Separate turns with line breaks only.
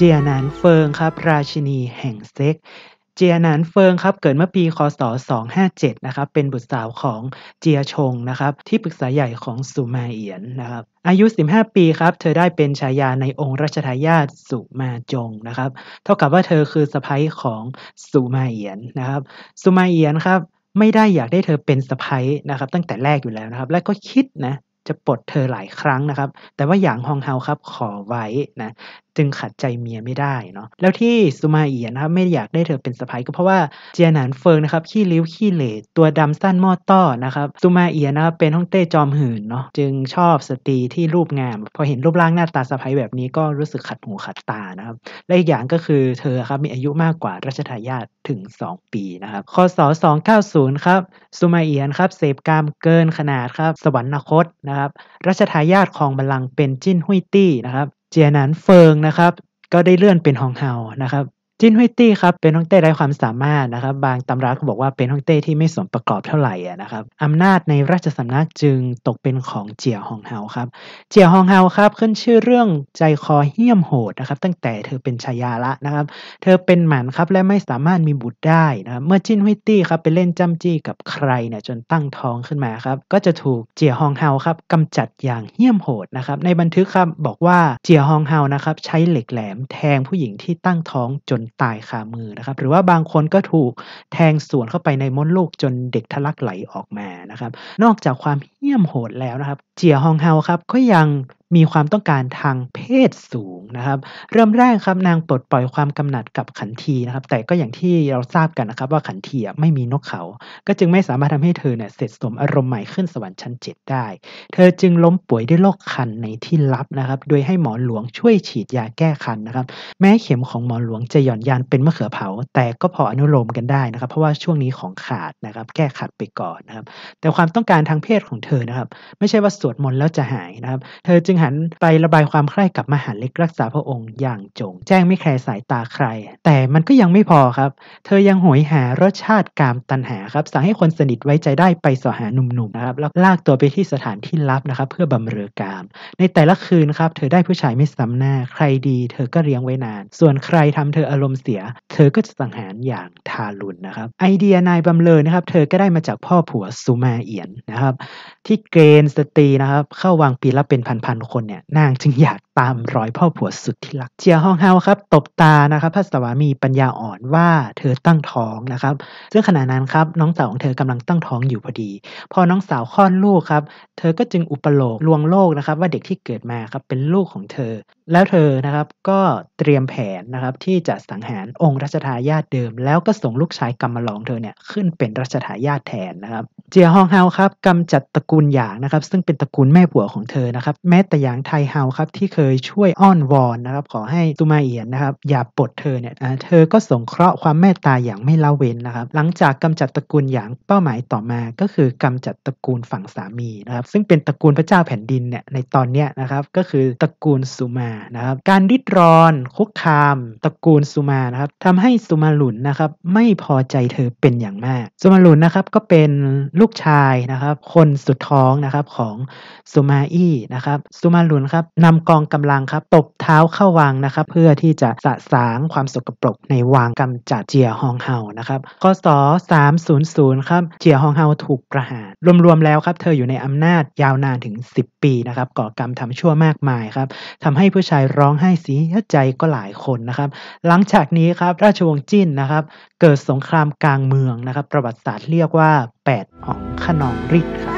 เจียนานเฟิงครับราชินีแห่งเซ็กเจียนานเฟิงครับเกิดเมื่อปีคศ257นะครับเป็นบุตรสาวของเจียชงนะครับที่ปรึกษาใหญ่ของสุมาเอียนนะครับอายุ 15 ปีครับเธอได้เป็นฉายาในองค์ราชทายาทสุมาจงนะครับเท่ากับว่าเธอคือสะพ้ยของสุมาเอียนนะครับสุมาเอียนครับไม่ได้อยากได้เธอเป็นสะพ้ยนะครับตั้งแต่แรกอยู่แล้วนะครับและก็คิดนะจะปลดเธอหลายครั้งนะครับ แต่ว่าอย่างฮองเฮาครับขอไว้นะจึงขัดใจเมียไม่ได้เนาะแล้วที่ซูมาเอียนะครับไม่อยากได้เธอเป็นสะพ้ยก็เพราะว่าเจียหนานเฟิงนะครับขี้ริ้วขี้เหล่ตัวดำสั้นมอดต้อนะครับซูมาเอียนะครับเป็นฮ่องเต้จอมหื่นเนาะจึงชอบสตรีที่รูปงามพอเห็นรูปร่างหน้าตาสะพ้ยแบบนี้ ก็รู้สึกขัดหูขัดตานะครับ และอีกอย่างก็คือเธอครับมีอายุมากกว่ารัชทายาทถึง 2 ปีนะครับคศ290ครับซูมาเอียนครับเสพกามเกินขนาดครับสวรรคตนะครับรัชทายาทของบัลลังก์เป็นจิ้นหุยตี้นะครับเจียนันเฟิงนะครับก็ได้เลื่อนเป็นฮองเฮา นะครับจินฮุยตี้ครับเป็นฮ่องเต้ไร้ความสามารถนะครับ บางตำราก็บอกว่าเป็นฮ่องเต้ที่ไม่สมประกอบเท่าไหร่นะครับอำนาจในราชสำนักจึงตกเป็นของเจียฮองเฮาครับเจียฮองเฮาครับขึ้นชื่อเรื่องใจคอเหี้ยมโหดนะครับตั้งแต่เธอเป็นชายาละนะครับเธอเป็นหมันครับและไม่สามารถมีบุตรได้นะครับเมื่อจินฮุยตี้ครับไปเล่นจ้ำจี้กับใครเนี่ยจนตั้งท้องขึ้นมาครับก็จะถูกเจียฮองเฮาครับกำจัดอย่างเหี้ยมโหดนะครับในบันทึกครับบอกว่าเจียฮองเฮานะครับใช้เหล็กแหลมแทงผู้หญิงที่ตั้งท้องจนตายคามือนะครับ หรือว่าบางคนก็ถูกแทงสวนเข้าไปในมดลูกจนเด็กทะลักไหลออกมานะครับ นอกจากความเหี้ยมโหดแล้วนะครับ เจียฮองเฮาครับก็ยังมีความต้องการทางเพศสูงนะครับ เริ่มแรกครับนางปลดปล่อยความกำหนัดกับขันทีนะครับ แต่ก็อย่างที่เราทราบกันนะครับว่าขันทีไม่มีนกเขา ก็จึงไม่สามารถทำให้เธอเนี่ยเสร็จสมอารมณ์ใหม่ขึ้นสวรรค์ชั้นเจ็ดได้ เธอจึงล้มป่วยด้วยโรคคันในที่ลับนะครับ โดยให้หมอหลวงช่วยฉีดยาแก้คันนะครับ แม้เข็มของหมอหลวงจะหย่อนยานเป็นมะเขือเผา แต่ก็พออนุโลมกันได้นะครับ เพราะว่าช่วงนี้ของขาดนะครับแก้ขัดไปก่อนนะครับแต่ความต้องการทางเพศของเธอนะครับ ไม่ใช่ว่าสวดมนต์แล้วจะหายนะครับ เธอจึงหันไประบายความใคร่กับมหาเล็กรักษาพระองค์อย่างจงแจ้งไม่แคร์สายตาใคร แต่มันก็ยังไม่พอครับ เธอยังหวยหารสชาติกามตันหาครับสั่งให้คนสนิทไว้ใจได้ไปสอหาหนุ่มๆนะครับแล้วลากตัวไปที่สถานที่ลับนะครับเพื่อบำเรอกามในแต่ละคืนครับเธอได้ผู้ชายไม่ซ้ำหน้าใครดีเธอก็เลี้ยงไว้นาน ส่วนใครทำเธออารมณ์เสียธอก็จะสังหารอย่างทารุณนะครับ ไอเดียนายบำเลยนะครับ เธอก็ได้มาจากพ่อผัวสุมาเอียนนะครับ ที่เกณฑ์สตรีนะครับ เข้าวางปีละเป็นพันๆคนเนี่ยนางจึงอยากตามรอยพ่อผัวสุดที่รัก เจียฮ่องเฮาครับ ตบตา นะครับพระสวามีปัญญาอ่อนว่าเธอตั้งท้องนะครับซึ่งขณะนั้นครับน้องสาวของเธอกำลังตั้งท้องอยู่พอดี พอน้องสาวคลอดลูกครับเธอก็จึงอุปโลกลวงโลกนะครับว่าเด็กที่เกิดมาครับเป็นลูกของเธอ แล้วเธอนะครับก็เตรียมแผนนะครับที่จะสังหารองค์รัชทายาทเดิม แล้วก็ส่งลูกชายกำมะลองเธอเนี่ยขึ้นเป็นรัชทายาทแทนนะครับเจียฮองเฮาครับกำจัดตระกูลหยางนะครับ ซึ่งเป็นตระกูลแม่ผัวของเธอนะครับ แม้แต่หยางไทเฮาครับที่เคยยช่วยอ้อนวอนนะครับขอให้ตุมาเอียนนะครับอย่าปลดเธอเนี่ยเธอก็สงเคราะห์ความเมตตาอย่างไม่ละเว้นนะครับ หลังจากกำจัดตระกูลอย่างเป้าหมายต่อมา ก็คือกำจัดตระกูลฝั่งสามีนะครับซึ่งเป็นตระกูลพระเจ้าแผ่นดินเนี่ยในตอนเนี้ยนะครับก็คือตระกูลสุมานะครับการริดรอน คุกคามตระกูลสุมานะครับทำให้สุมาหลุนนะครับไม่พอใจเธอเป็นอย่างมาก สุมาหลุนนะครับก็เป็นลูกชายนะครับคนสุดท้องนะครับของสุมาอี้นะครับสุมาหลุนครับนำกองกำลังครับตบเท้าเข้าวังนะครับเพื่อที่จะสะสางความสกปรกในวังกำจัดเจียฮองเฮานะครับข้อศ300ครับเจียฮองเฮาถูกประหาร รวมๆแล้วครับเธออยู่ในอำนาจยาวนานถึง 10 ปีนะครับก่อกรรมทำชั่วมากมายครับทำให้ผู้ชายร้องไห้เสียใจก็หลายคนนะครับ หลังจากนี้ครับราชวงศ์จิ้นนะครับ เกิดสงครามกลางเมืองนะครับ ประวัติศาสตร์เรียกว่า8อองขนองริดครับ